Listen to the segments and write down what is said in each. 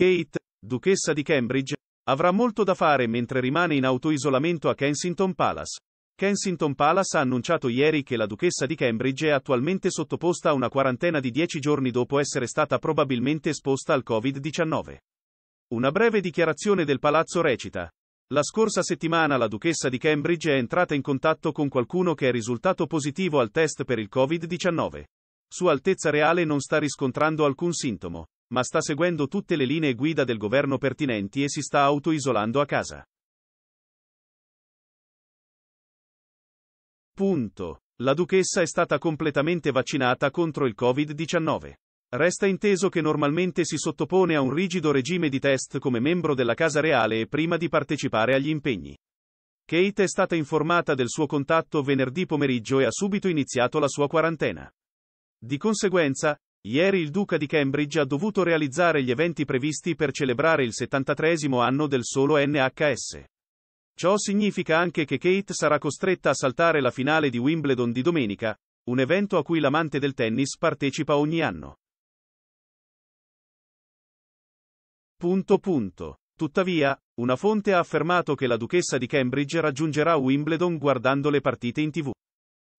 Kate, duchessa di Cambridge, avrà molto da fare mentre rimane in autoisolamento a Kensington Palace. Kensington Palace ha annunciato ieri che la duchessa di Cambridge è attualmente sottoposta a una quarantena di 10 giorni dopo essere stata probabilmente esposta al Covid-19. Una breve dichiarazione del palazzo recita. La scorsa settimana la duchessa di Cambridge è entrata in contatto con qualcuno che è risultato positivo al test per il Covid-19. Sua Altezza Reale non sta riscontrando alcun sintomo ma sta seguendo tutte le linee guida del governo pertinenti e si sta autoisolando a casa. Punto. La duchessa è stata completamente vaccinata contro il Covid-19. Resta inteso che normalmente si sottopone a un rigido regime di test come membro della Casa Reale e prima di partecipare agli impegni. Kate è stata informata del suo contatto venerdì pomeriggio e ha subito iniziato la sua quarantena. Di conseguenza, Ieri il duca di Cambridge ha dovuto realizzare gli eventi previsti per celebrare il 73 anno del solo NHS. Ciò significa anche che Kate sarà costretta a saltare la finale di Wimbledon di domenica, un evento a cui l'amante del tennis partecipa ogni anno. Punto punto. Tuttavia, una fonte ha affermato che la duchessa di Cambridge raggiungerà Wimbledon guardando le partite in tv.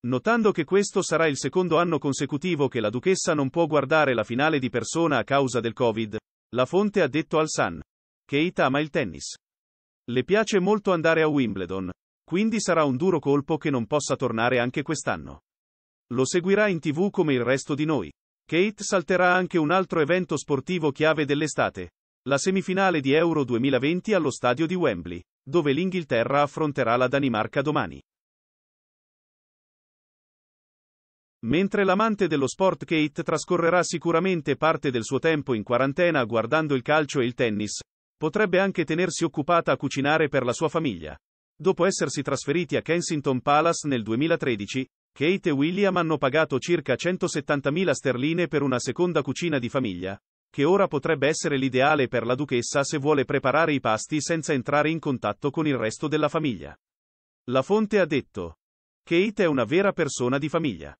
Notando che questo sarà il secondo anno consecutivo che la duchessa non può guardare la finale di persona a causa del Covid, la fonte ha detto al Sun. Kate ama il tennis. Le piace molto andare a Wimbledon, quindi sarà un duro colpo che non possa tornare anche quest'anno. Lo seguirà in tv come il resto di noi. Kate salterà anche un altro evento sportivo chiave dell'estate, la semifinale di Euro 2020 allo stadio di Wembley, dove l'Inghilterra affronterà la Danimarca domani. Mentre l'amante dello sport Kate trascorrerà sicuramente parte del suo tempo in quarantena guardando il calcio e il tennis, potrebbe anche tenersi occupata a cucinare per la sua famiglia. Dopo essersi trasferiti a Kensington Palace nel 2013, Kate e William hanno pagato circa 170.000 sterline per una seconda cucina di famiglia, che ora potrebbe essere l'ideale per la duchessa se vuole preparare i pasti senza entrare in contatto con il resto della famiglia. La fonte ha detto. Kate è una vera persona di famiglia.